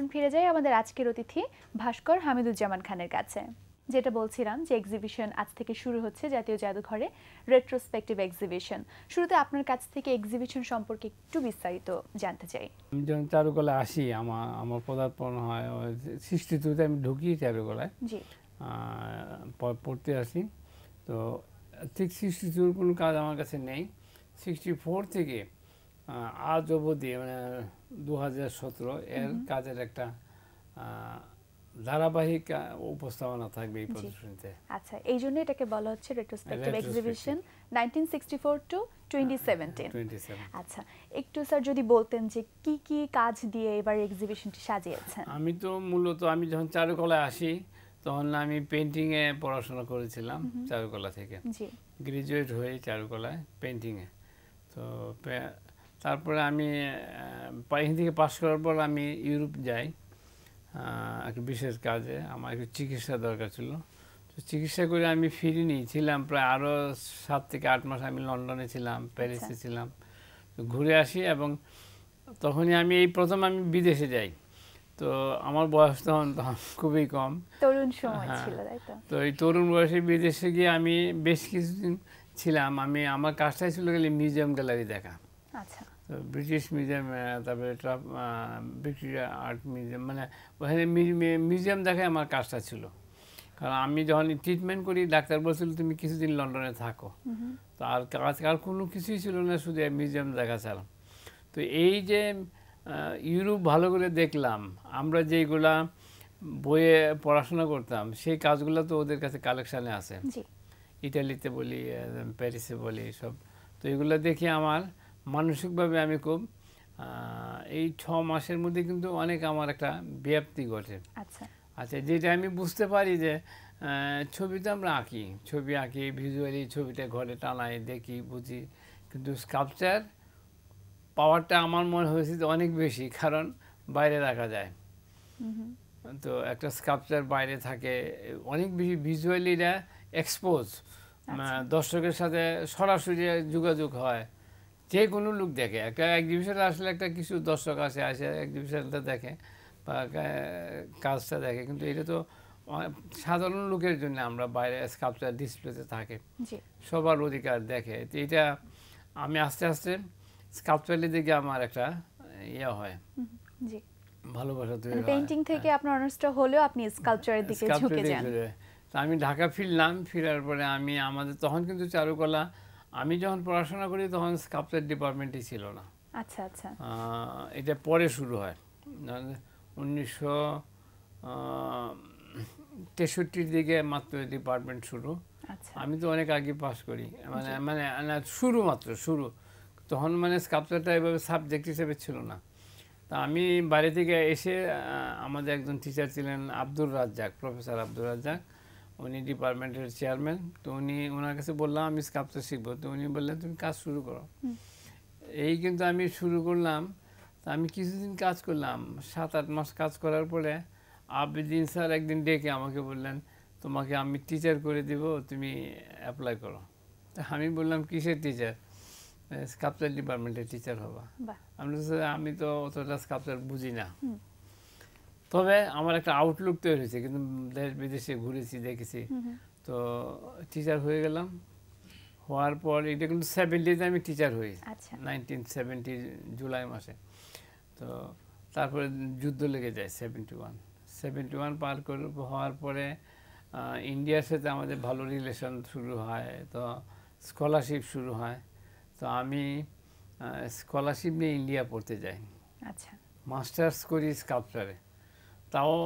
চলুন ফিরে যাই আমাদের আজকের অতিথি ভাস্কর হামিদুজ্জামান খানের কাছে যেটা বলছিলাম যে এক্সিবিশন আজ থেকে শুরু হচ্ছে জাতীয় জাদুঘরে রেট্রোস্পেক্টিভ এক্সিবিশন শুরুতে আপনার কাছ থেকে এক্সিবিশন সম্পর্কে একটু বিস্তারিত জানতে চাই আমি যখন চারুকলা আসি আমার আমার পদার্পণ হয় সৃষ্টি আমি ঢুকি চারুকলায় জি পড়তে আসি তো ঠিক সিক্সটি কোনো কাজ আমার কাছে নেই সিক্সটি ফোর থেকে আজ অবধি মানে দু এর কাজের একটা ধারাবাহিক উপস্থাপনা থাকবে এই প্রদর্শনীতে আচ্ছা এই জন্য এটাকে বলা হচ্ছে রেট্রোস্পেক্টিভ এক্সিবিশন টু আচ্ছা একটু স্যার যদি বলতেন যে কি কি কাজ দিয়ে এবার এক্সিবিশনটি সাজিয়েছেন আমি তো মূলত আমি যখন চারুকলায় আসি তখন আমি পেন্টিংয়ে পড়াশোনা করেছিলাম চারুকলা থেকে জি গ্রাজুয়েট হয়ে চারুকলায় পেন্টিং তো তারপরে আমি পাইখান থেকে পাশ করার পর আমি ইউরোপ যাই একটা বিশেষ কাজে আমার একটু চিকিৎসা দরকার ছিল তো চিকিৎসা করে আমি নিই ছিলাম প্রায় আরও সাত থেকে আট মাস আমি লন্ডনে ছিলাম আচ্ছা। প্যারিসে ছিলাম ঘুরে আসি এবং তখনই আমি এই প্রথম আমি বিদেশে যাই তো আমার বয়স তখন খুবই কম তরুণ হ্যাঁ তো এই তরুণ বয়সে বিদেশে গিয়ে আমি বেশ কিছুদিন ছিলাম আমি আমার কাজটাই ছিল গেলে মিউজিয়াম গ্যালারি দেখা আচ্ছা ব্রিটিশ মিউজিয়াম uh, তারপরে ভিক্টোরিয়া আর্ট মিউজিয়াম মানে ওখানে মিউজিয়াম দেখায় আমার কাজটা ছিল কারণ আমি যখন ট্রিটমেন্ট করি ডাক্তার বলছিল তুমি কিছুদিন লন্ডনে থাকো তো আর কাজ আর কোনো কিছুই ছিল না শুধু মিউজিয়াম দেখা ছাড়া তো এই যে ইউরোপ ভালো করে দেখলাম আমরা যেগুলা বইয়ে পড়াশোনা করতাম সেই কাজগুলো তো ওদের কাছে কালেকশানে আছে ইটালিতে বলি প্যারিসে বলি সব তো এগুলো দেখে আমার মানসিকভাবে আমি খুব এই ছ মাসের মধ্যে কিন্তু অনেক আমার একটা ব্যাপ্তি ঘটে আচ্ছা, আচ্ছা যেটা আমি বুঝতে পারি যে ছবিতে আমরা আঁকি ছবি আঁকি ভিজুয়ালি ছবিটা ঘরে টানাই দেখি বুঝি কিন্তু স্কাল্পচার পাওয়ারটা আমার মনে হয়েছে যে অনেক বেশি কারণ বাইরে দেখা যায় তো একটা স্কাল্পচার বাইরে থাকে অনেক বেশি ভিজুয়ালিরা এক্সপোজ আচ্ছা। দর্শকের সাথে সরাসরি যোগাযোগ হয় যে কোনো লোক দেখে একটা এক্সিবিশনে আসলে একটা কিছু দর্শক আছে আসে এক্সিবিশনটা দেখে বা কাজটা দেখে কিন্তু এটা তো সাধারণ লোকের জন্য আমরা বাইরে স্কাপচার ডিসপ্লেতে থাকে সবার অধিকার দেখে তো এটা আমি আস্তে আস্তে স্কাপচারের দিকে আমার একটা ইয়ে হয় ভালোবাসা তৈরি পেন্টিং মানে থেকে হ্যাঁ। আপনার অনার্সটা হলেও আপনি স্কাপচারের দিকে ঝুঁকে যান তো আমি ঢাকা ফিরলাম ফিরার পরে আমি আমাদের তখন কিন্তু চারুকলা আমি যখন পড়াশোনা করি তখন স্কাল্পচার ডিপার্টমেন্টই ছিল না আচ্ছা আচ্ছা এটা পরে শুরু হয় উনিশশো তেষট্টির দিকে মাত্র ডিপার্টমেন্ট শুরু আচ্ছা। আমি তো অনেক আগে পাস করি মানে, মানে মানে শুরু মাত্র শুরু তখন মানে স্কাপচারটা এভাবে সাবজেক্ট হিসেবে ছিল না তা আমি বাড়ি থেকে এসে আমাদের একজন টিচার ছিলেন আব্দুর রাজ্জাক প্রফেসর আব্দুর রাজ্জাক উনি ডিপার্টমেন্টের চেয়ারম্যান তো উনি ওনার কাছে বললাম আমি স্কাপটা শিখবো তো উনি বললেন তুমি কাজ শুরু করো এই কিন্তু আমি শুরু করলাম তা আমি কিছুদিন কাজ করলাম সাত আট মাস কাজ করার পরে আবেদিন স্যার একদিন ডেকে আমাকে বললেন তোমাকে আমি টিচার করে দিব তুমি অ্যাপ্লাই করো তা আমি বললাম কিসের টিচার স্কাপচার ডিপার্টমেন্টের টিচার হবা আমরা আমি তো অতটা স্কাপচার বুঝি না তবে আমার একটা আউটলুক তৈরি হয়েছে কিন্তু দেশ বিদেশে ঘুরেছি দেখেছি তো টিচার হয়ে গেলাম হওয়ার পর এটা কিন্তু সেভেন্টিতে আমি টিচার হই নাইনটিন আচ্ছা। সেভেন্টি জুলাই মাসে তো তারপরে যুদ্ধ লেগে যায় সেভেন্টি ওয়ান সেভেন্টি ওয়ান পার করে হওয়ার পরে ইন্ডিয়ার সাথে আমাদের ভালো রিলেশন শুরু হয় তো স্কলারশিপ শুরু হয় তো আমি স্কলারশিপ নিয়ে ইন্ডিয়া পড়তে যাই আচ্ছা মাস্টার্স করি স্কাল্পচারে তাও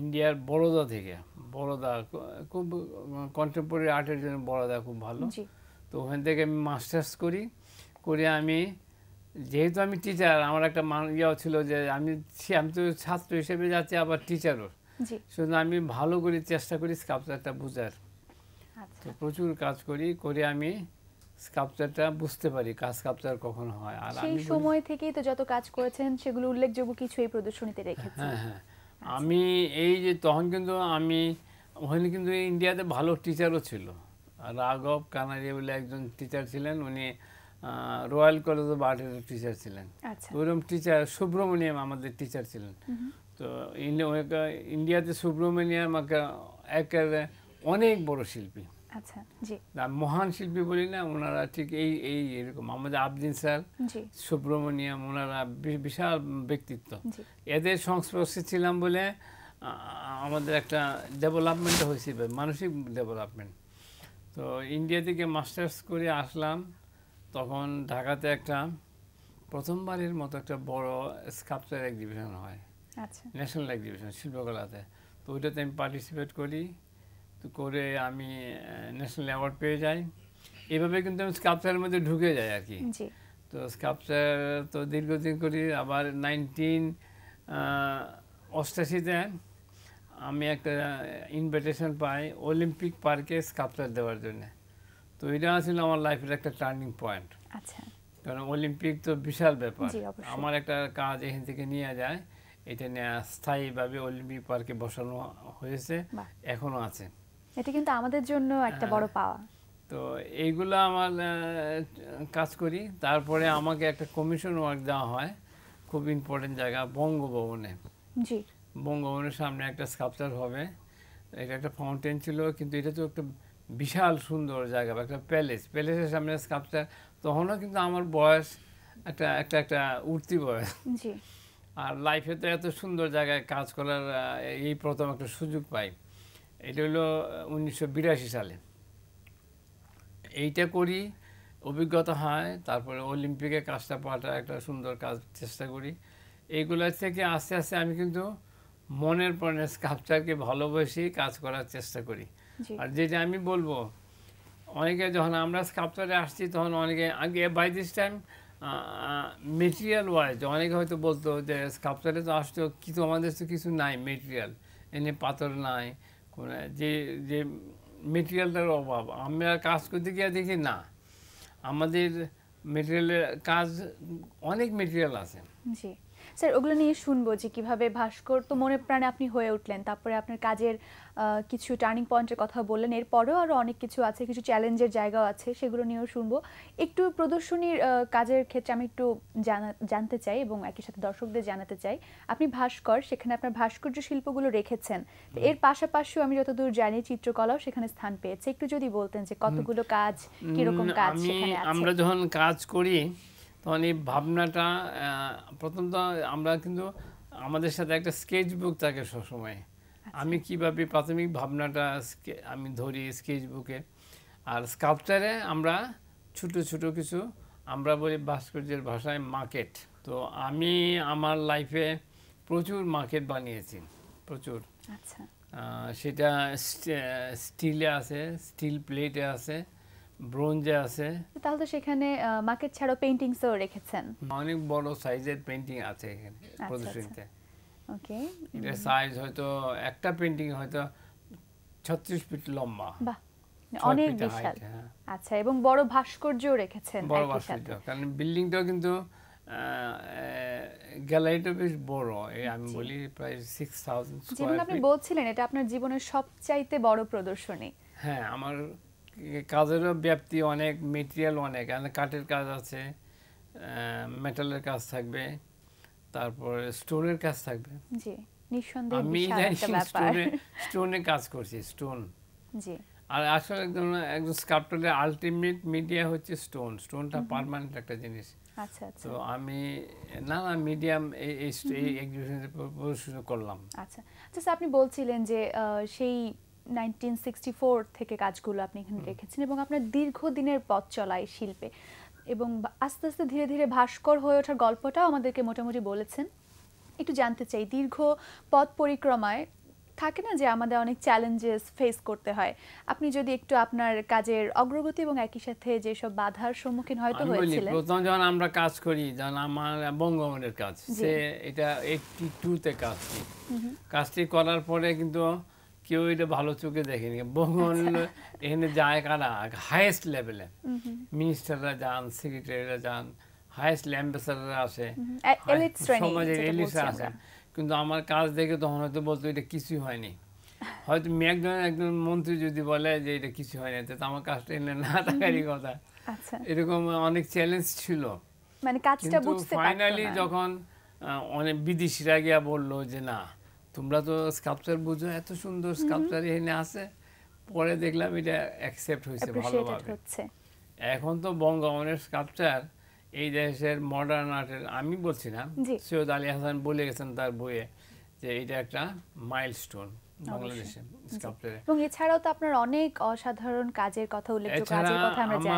ইন্ডিয়ার বড়দা থেকে বড়দা খুব কন্টেম্পোরারি আর্টের জন্য বড়দা খুব ভালো তো ওখান থেকে আমি মাস্টার্স করি করে আমি যেহেতু আমি টিচার আমার একটা ইয়েও ছিল যে আমি আমি তো ছাত্র হিসেবে যাচ্ছি আবার টিচারও শুধু আমি ভালো করে চেষ্টা করি স্কাপচারটা বুঝার আচ্ছা। তো প্রচুর কাজ করি করে আমি স্কাপচারটা বুঝতে পারি কাজ স্কাপচার কখন হয় আর সেই সময় থেকেই তো যত কাজ করেছেন সেগুলো উল্লেখযোগ্য কিছু এই প্রদর্শনীতে হ্যাঁ, রেখেছেন হ্যাঁ হ্যাঁ আচ্ছা। আমি এই যে তখন কিন্তু আমি ওখানে কিন্তু ইন্ডিয়াতে ভালো টিচারও ছিল রাঘব কানারি বলে একজন টিচার ছিলেন উনি রয়্যাল কলেজ অফ আর্টের টিচার ছিলেন আচ্ছা। ওইরকম টিচার সুব্রমণিয়াম আমাদের টিচার ছিলেন তো ইন্ডিয়াতে সুব্রমণিয়াম আমাকে একেবারে অনেক বড় শিল্পী আচ্ছা জি মহান শিল্পী বলি না ওনারা ঠিক এই এই এরকম আমাদের আবদিন স্যার সুব্রমণিয়াম ওনারা বিশাল ব্যক্তিত্ব এদের সংস্পর্শে ছিলাম বলে আমাদের একটা ডেভেলপমেন্ট হয়েছিল মানসিক ডেভেলপমেন্ট তো ইন্ডিয়া থেকে মাস্টার্স করে আসলাম তখন ঢাকাতে একটা প্রথমবারের মতো একটা বড় স্কাপচার এক্সিবিশন হয় ন্যাশনাল আচ্ছা। এক্সিবিশন শিল্পকলাতে তো ওইটাতে আমি পার্টিসিপেট করি করে আমি ন্যাশনাল অ্যাওয়ার্ড পেয়ে যাই এভাবে কিন্তু আমি স্কাপচারের মধ্যে ঢুকে যাই আর কি তো স্কাপচার তো দীর্ঘদিন করি আবার নাইনটিন অষ্টাশিতে আমি একটা ইনভাইটেশন পাই অলিম্পিক পার্কে স্কাপচার দেওয়ার জন্য তো এটা ছিল আমার লাইফের একটা টার্নিং আচ্ছা। পয়েন্ট কারণ অলিম্পিক তো বিশাল ব্যাপার আমার একটা কাজ এখান থেকে নিয়ে যায় এটা নিয়ে স্থায়ীভাবে অলিম্পিক পার্কে বসানো হয়েছে এখনও আছে এটা কিন্তু আমাদের জন্য একটা বড় হ্যাঁ। পাওয়া তো এইগুলো আমার কাজ করি তারপরে আমাকে একটা কমিশন ওয়ার্ক দেওয়া হয় খুব ইম্পর্টেন্ট জায়গা বঙ্গভবনে জি বঙ্গভবনের সামনে একটা স্কাপচার হবে এটা একটা ফাউন্টেন ছিল কিন্তু এটা তো একটা বিশাল সুন্দর জায়গা বা একটা প্যালেস প্যালেসের সামনে স্কাপচার তখনও কিন্তু আমার বয়স একটা একটা একটা উঠতি বয়স আর লাইফে তো এত সুন্দর জায়গায় কাজ করার এই প্রথম একটা সুযোগ পাই এটা হলো উনিশশো সালে এইটা করি অভিজ্ঞতা হয় তারপরে অলিম্পিকে কাজটা পাওয়াটা একটা সুন্দর কাজ চেষ্টা করি এইগুলো থেকে আস্তে আস্তে আমি কিন্তু মনের প্রাণের স্কাপচারকে ভালোবেসে কাজ করার চেষ্টা করি আর যেটা আমি বলবো অনেকে যখন আমরা স্কাপচারে আসছি তখন অনেকে আগে by this time material wise অনেকে হয়তো বলতো যে স্কাপচারে তো আসতো কিন্তু আমাদের তো কিছু নাই মেটেরিয়াল এনে পাথর নাই যে যে মেটেরিয়ালটার অভাব আমরা কাজ করতে গিয়ে দেখি না আমাদের মেটেরিয়ালের কাজ অনেক মেটেরিয়াল আছে জি স্যার ওগুলো নিয়ে শুনবো যে কিভাবে ভাস্কর তো মনে প্রাণে আপনি হয়ে উঠলেন তারপরে আপনার কাজের কিছু টার্নিং পয়েন্টের কথা বললেন এরপরেও আরও অনেক কিছু আছে কিছু চ্যালেঞ্জের জায়গাও আছে সেগুলো নিয়েও শুনবো একটু প্রদর্শনীর কাজের ক্ষেত্রে আমি একটু জানা জানতে চাই এবং একই সাথে দর্শকদের জানাতে চাই আপনি ভাস্কর সেখানে আপনার ভাস্কর্য শিল্পগুলো রেখেছেন এর পাশাপাশিও আমি যতদূর জানি চিত্রকলাও সেখানে স্থান পেয়েছে একটু যদি বলতেন যে কতগুলো কাজ কিরকম কাজ সেখানে আমরা যখন কাজ করি তখন এই ভাবনাটা প্রথম তো আমরা কিন্তু আমাদের সাথে একটা স্কেচ বুক থাকে সবসময় আচ্ছা। আমি কীভাবে প্রাথমিক ভাবনাটা আমি ধরি স্কেচ বুকে আর স্কাল্পচারে আমরা ছোট ছোট কিছু আমরা বলি ভাস্কর্যের ভাষায় মার্কেট তো আমি আমার লাইফে প্রচুর মার্কেট বানিয়েছি প্রচুর আচ্ছা। সেটা স্টিলে আছে স্টিল প্লেটে আছে ব্রোঞ্জে আছে তাহলে তো সেখানে মার্কেট ছাড়াও পেইন্টিংসও রেখেছেন অনেক বড় সাইজের পেইন্টিং আছে এখানে আচ্ছা, আচ্ছা। প্রদর্শনীতে ওকে এর সাইজ হয়তো একটা পেইন্টিং হয়তো 36 ফিট লম্বা বাহ অনেক বিশাল হ্যাঁ। আচ্ছা এবং বড় ভাস্কর্যও রেখেছেন বড় ভাস্কর্য কারণ বিল্ডিংটাও কিন্তু গ্যালারিটা বেশ বড় আমি বলি প্রায় 6000 স্কয়ার আপনি বলছিলেন এটা আপনার জীবনের সবচাইতে বড় প্রদর্শনী হ্যাঁ আমার কাজেরও ব্যাপ্তি অনেক মেটেরিয়াল অনেক কাঠের কাজ আছে মেটালের কাজ থাকবে তারপরে স্টোনের কাজ থাকবে আমি স্টোনে কাজ করছি স্টোন আর আসলে একজন একজন স্কাপ্টারের আলটিমেট মিডিয়া হচ্ছে স্টোন স্টোনটা পারমানেন্ট একটা জিনিস আচ্ছা, আচ্ছা। তো আমি না না মিডিয়াম এই এই এক্সিবিশনে প্রদর্শন করলাম আচ্ছা আচ্ছা আপনি বলছিলেন যে সেই 1964 থেকে কাজগুলো আপনি এখানে রেখেছেন এবং আপনার দীর্ঘদিনের পথ চলায় শিল্পে এবং আস্তে আস্তে ধীরে ধীরে ভাস্কর হয়ে ওঠার গল্পটাও আমাদেরকে মোটামুটি বলেছেন একটু জানতে চাই দীর্ঘ পথ পরিক্রমায় থাকে না যে আমাদের অনেক চ্যালেঞ্জেস ফেস করতে হয় আপনি যদি একটু আপনার কাজের অগ্রগতি এবং একই সাথে যে সব বাধার সম্মুখীন হয়তো হয়েছিলেন প্রথম যখন আমরা কাজ করি যখন আমার বঙ্গমনের কাজ সে এটা এইটি টুতে কাজটি কাজটি করার পরে কিন্তু কেউ এটা ভালো চোখে দেখেনি বহুল আচ্ছা। এখানে যায় কারা হায়েস্ট লেভেলে মিনিস্টাররা যান সেক্রেটারিরা যান হায়েস্ট অ্যাম্বাসাডাররা আসে সমাজের এলিটরা আসে কিন্তু আমার কাজ দেখে তখন হয়তো বলতো এটা কিছুই হয়নি হয়তো মেয়ে একজন একজন মন্ত্রী যদি বলে যে এটা কিছু হয়নি তো আমার কাজটা এনে না থাকারই কথা আচ্ছা। এরকম অনেক চ্যালেঞ্জ ছিল মানে কাজটা বুঝতে ফাইনালি যখন অনেক বিদেশিরা গিয়া বললো যে না তোমরা তো স্কাল্পচার বুঝো এত সুন্দর স্কাল্পচার এখানে আছে পরে দেখলাম এটা অ্যাকসেপ্ট হয়েছে ভালোভাবে এখন তো বঙ্গভবনের স্কাল্পচার এই দেশের মডার্ন আর্টের আমি বলছি না সৈয়দ আলী হাসান বলে গেছেন তার বইয়ে যে এটা একটা মাইলস্টোন বাংলাদেশে এবং এছাড়াও তো আপনার অনেক অসাধারণ কাজের কথা উল্লেখযোগ্য কাজের কথা আমরা জানি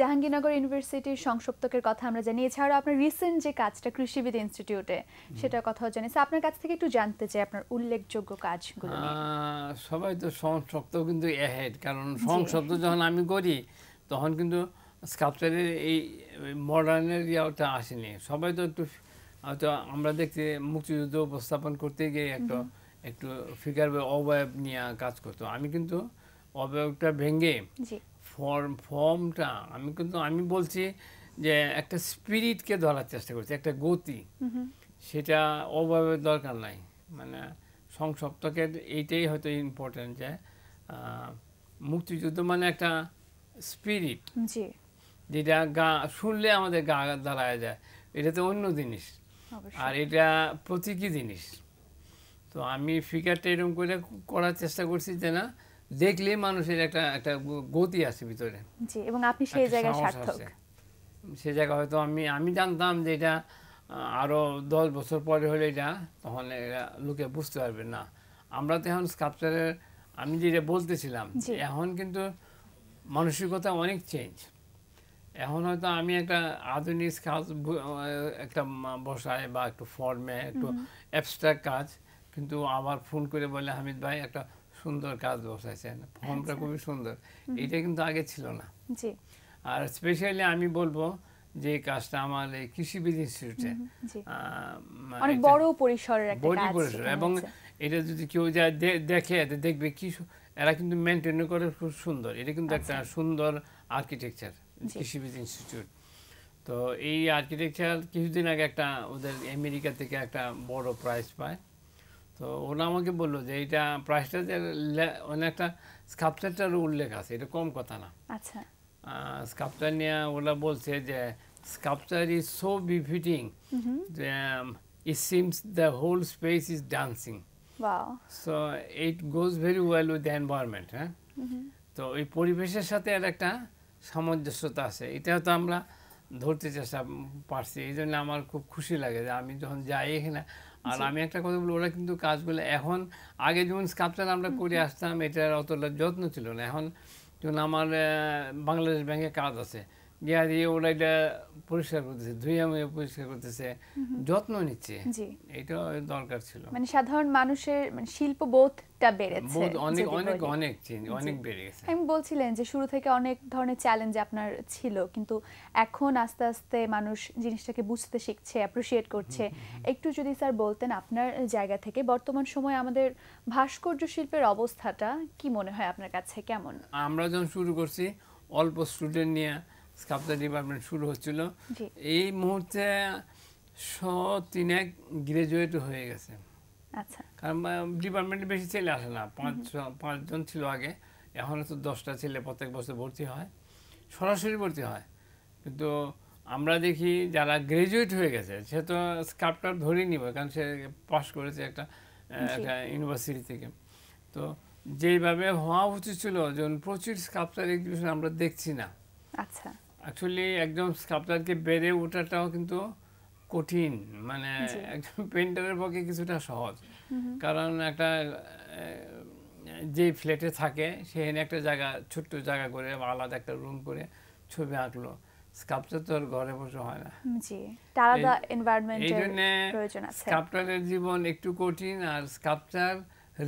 জাহাঙ্গীরনগর ইউনিভার্সিটির সংসপ্তকের কথা আমরা জানি এছাড়াও আপনার রিসেন্ট যে কাজটা কৃষিবিদ ইনস্টিটিউটে সেটার কথাও জানি আপনার কাছ থেকে একটু জানতে চাই আপনার উল্লেখযোগ্য কাজগুলো সবাই তো সংসপ্ত কিন্তু এহেড কারণ সংসপ্ত যখন আমি করি তখন কিন্তু এই মডার্নের ইয়াটা আসেনি সবাই তো একটু হয়তো আমরা দেখতে মুক্তিযুদ্ধ উপস্থাপন করতে গিয়ে একটা একটু ফিগার অবয়ব নিয়ে কাজ করতো আমি কিন্তু অবয়বটা ভেঙে ফর্ম ফর্মটা আমি কিন্তু আমি বলছি যে একটা স্পিরিটকে ধরার চেষ্টা করছি একটা গতি সেটা অবয়বের দরকার নাই মানে সংসপ্তকে এইটাই হয়তো ইম্পর্টেন্ট যে মুক্তিযুদ্ধ মানে একটা স্পিরিট যেটা গা শুনলে আমাদের গা দাঁড়ায় যায় এটা তো অন্য জিনিস আর এটা প্রতীকী জিনিস তো আমি ফিগারটা এরকম করে করার চেষ্টা করছি যে না দেখলে মানুষের একটা একটা গতি আছে ভিতরে জি এবং আপনি সেই জায়গায় সার্থক সে জায়গা হয়তো আমি আমি জানতাম যে এটা আরও দশ বছর পরে হলে এটা তখন লোকে বুঝতে পারবে না আমরা তো এখন স্কাল্পচারের আমি যেটা বলতেছিলাম এখন কিন্তু মানসিকতা অনেক চেঞ্জ এখন হয়তো আমি একটা আধুনিক কাজ একটা বসায় বা একটু ফর্মে একটু অ্যাবস্ট্রাক্ট কাজ কিন্তু আবার ফোন করে বলে হামিদ ভাই একটা সুন্দর কাজ বসাইছেন আচ্ছা। ফর্মটা খুবই সুন্দর এটা কিন্তু আগে ছিল না আর স্পেশালি আমি বলবো যে কাজটা আমার এই কৃষিবিদ ইনস্টিটিউটে আচ্ছা। বড় পরিসর এবং এটা যদি কেউ যায় দেখে দেখবে কি এরা কিন্তু মেনটেন করে খুব সুন্দর এটা কিন্তু একটা আচ্ছা। সুন্দর আর্কিটেকচার কৃষিবিদ ইনস্টিটিউট তো এই আর্কিটেকচার কিছুদিন আগে একটা ওদের আমেরিকা থেকে একটা বড় প্রাইজ পায় তো ওরা আমাকে বললো যে এইটা প্রাইসটা যে অনেকটা মানে স্কাপচারটার উল্লেখ আছে এটা কম কথা না আচ্ছা স্কাল্পচার নিয়ে ওরা বলছে যে স্কাপচার ইজ সো বিফিটিং যে it seems the whole space is dancing so it goes very well with the environment হ্যাঁ তো ওই পরিবেশের সাথে আর একটা সামঞ্জস্যতা আছে এটাও তো আমরা ধরতে চেষ্টা পারছি এই জন্য আমার খুব খুশি লাগে যে আমি যখন যাই এখানে আর আমি একটা কথা বলি ওরা কিন্তু কাজগুলো এখন আগে যেমন স্কাপচার আমরা করে আসতাম এটার অতটা যত্ন ছিল না এখন যেমন আমার বাংলাদেশ ব্যাংকে কাজ আছে ইয়া দিয়ে ওরা পরিষ্কার করতেছে ধুয়ে মুয়ে পরিষ্কার করতেছে যত্ন নিচ্ছে এটা দরকার ছিল মানে সাধারণ মানুষের মানে শিল্প বোধটা বেড়েছে অনেক অনেক অনেক চেঞ্জ অনেক বেড়ে গেছে আমি বলছিলেন যে শুরু থেকে অনেক ধরনের চ্যালেঞ্জ আপনার ছিল কিন্তু এখন আস্তে আস্তে মানুষ জিনিসটাকে বুঝতে শিখছে অ্যাপ্রিশিয়েট করছে একটু যদি স্যার বলতেন আপনার জায়গা থেকে বর্তমান সময়ে আমাদের ভাস্কর্য শিল্পের অবস্থাটা কি মনে হয় আপনার কাছে কেমন আমরা যখন শুরু করছি অল্প স্টুডেন্ট নিয়ে স্কাপচার ডিপার্টমেন্ট শুরু হচ্ছিল এই মুহূর্তে তিন এক গ্রাজুয়েট হয়ে গেছে আচ্ছা কারণ ডিপার্টমেন্টে বেশি ছেলে আসে না পাঁচ পাঁচজন ছিল আগে এখন তো দশটা ছেলে প্রত্যেক বছর ভর্তি হয় সরাসরি ভর্তি হয় কিন্তু আমরা দেখি যারা গ্রাজুয়েট হয়ে গেছে সে তো স্কাপটার ধরেই নিব কারণ সে পাশ করেছে একটা একটা ইউনিভার্সিটি থেকে তো যেইভাবে হওয়া উচিত ছিল যখন প্রচুর স্কাপটার এক্সিবিশন আমরা দেখছি না আচ্ছা অ্যাকচুয়ালি একজন স্কাল্পচারকে বেড়ে ওঠাটাও কিন্তু কঠিন মানে একদম পেন্টারের পক্ষে কিছুটা সহজ কারণ একটা যে ফ্ল্যাটে থাকে সেখানে একটা জায়গা ছোট্ট জায়গা করে আলাদা একটা রুম করে ছবি আঁকলো স্কাল্পচার তো আর ঘরে বসে হয় না আলাদা এনवायरमेंटের জীবন একটু কঠিন আর sculpture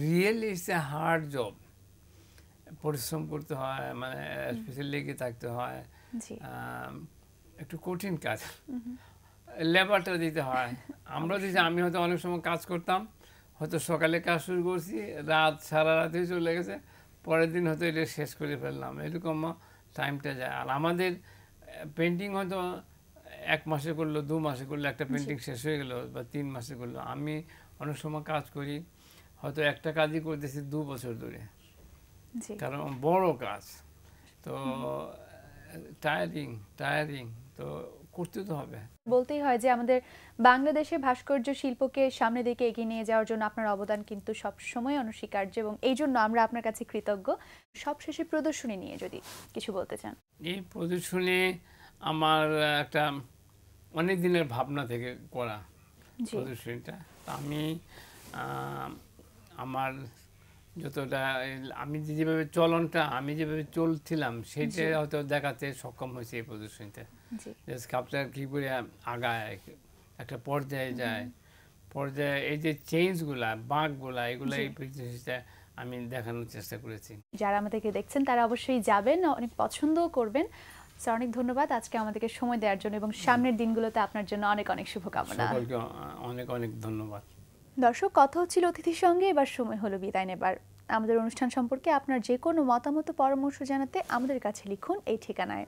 really it's a hard job পরিশ্রম করতে হয় মানে স্পেশাল লেগে থাকতে হয় একটু কঠিন কাজ লেবারটা দিতে হয় আমরা দিছি আমি হয়তো অনেক সময় কাজ করতাম হয়তো সকালে কাজ শুরু করছি রাত সারা রাতে চলে গেছে পরের দিন হয়তো এটা শেষ করে ফেললাম এরকম টাইমটা যায় আর আমাদের পেন্টিং হয়তো এক মাসে করলো দু মাসে করলো একটা পেন্টিং শেষ হয়ে গেলো বা তিন মাসে করলো আমি অনেক সময় কাজ করি হয়তো একটা কাজই করতেছি দু বছর ধরে কারণ বড় কাজ তো টায়ারিং টায়ারিং তো করতে তো হবে বলতেই হয় যে আমাদের বাংলাদেশে ভাস্কর্য শিল্পকে সামনের দিকে এগিয়ে নিয়ে যাওয়ার জন্য আপনার অবদান কিন্তু সব সময় অনস্বীকার্য এবং এই জন্য আমরা আপনার কাছে কৃতজ্ঞ সবশেষে প্রদর্শনী নিয়ে যদি কিছু বলতে চান এই প্রদর্শনী আমার একটা অনেক দিনের ভাবনা থেকে করা প্রদর্শনীটা আমি আমার যতটা আমি যেভাবে চলনটা আমি যেভাবে চলছিলাম সেটা হয়তো দেখাতে সক্ষম হয়েছে এই প্রদর্শনীতে যে স্কাল্পচার কী করে আগায় একটা পর্যায়ে যায় পর্যায়ে এই যে চেঞ্জগুলা বাঁকগুলা এগুলো এই প্রদর্শনীতে আমি দেখানোর চেষ্টা করেছি যারা আমাদেরকে দেখছেন তারা অবশ্যই যাবেন অনেক পছন্দও করবেন স্যার অনেক ধন্যবাদ আজকে আমাদেরকে সময় দেওয়ার জন্য এবং সামনের দিনগুলোতে আপনার জন্য অনেক অনেক শুভকামনা অনেক অনেক ধন্যবাদ দর্শক কথা হচ্ছিল অতিথির সঙ্গে এবার সময় হলো বিদায় নেবার আমাদের অনুষ্ঠান সম্পর্কে আপনার যে কোনো মতামত পরামর্শ জানাতে আমাদের কাছে লিখুন এই ঠিকানায়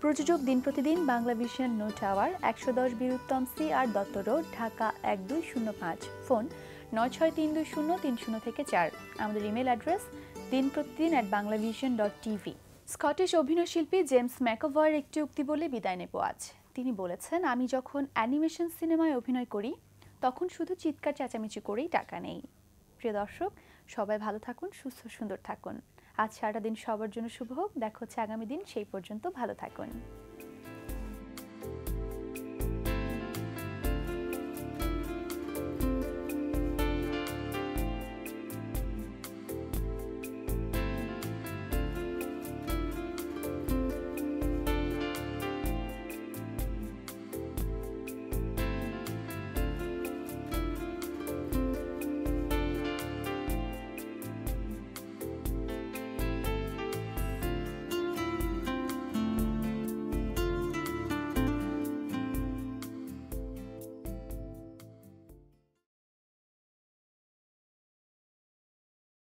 প্রযোজক দিন প্রতিদিন বাংলা ভিশন নো টাওয়ার একশো দশ Bir Uttam C R Datta road Dhaka এক দুই শূন্য পাঁচ ফোন নয় ছয় তিন দুই শূন্য তিন শূন্য থেকে চার আমাদের ইমেল অ্যাড্রেস দিন প্রতিদিন at Bangla vision dot TV Scottish অভিনয়শিল্পী জেমস ম্যাকোভয়ের একটি উক্তি বলে বিদায় নেব আজ তিনি বলেছেন আমি যখন অ্যানিমেশন সিনেমায় অভিনয় করি তখন শুধু চিৎকার চেঁচামেচি করেই টাকা নেই প্রিয় দর্শক সবাই ভালো থাকুন সুস্থ সুন্দর থাকুন আজ সারাদিন সবার জন্য শুভ হোক দেখা হচ্ছে আগামী দিন সেই পর্যন্ত ভালো থাকুন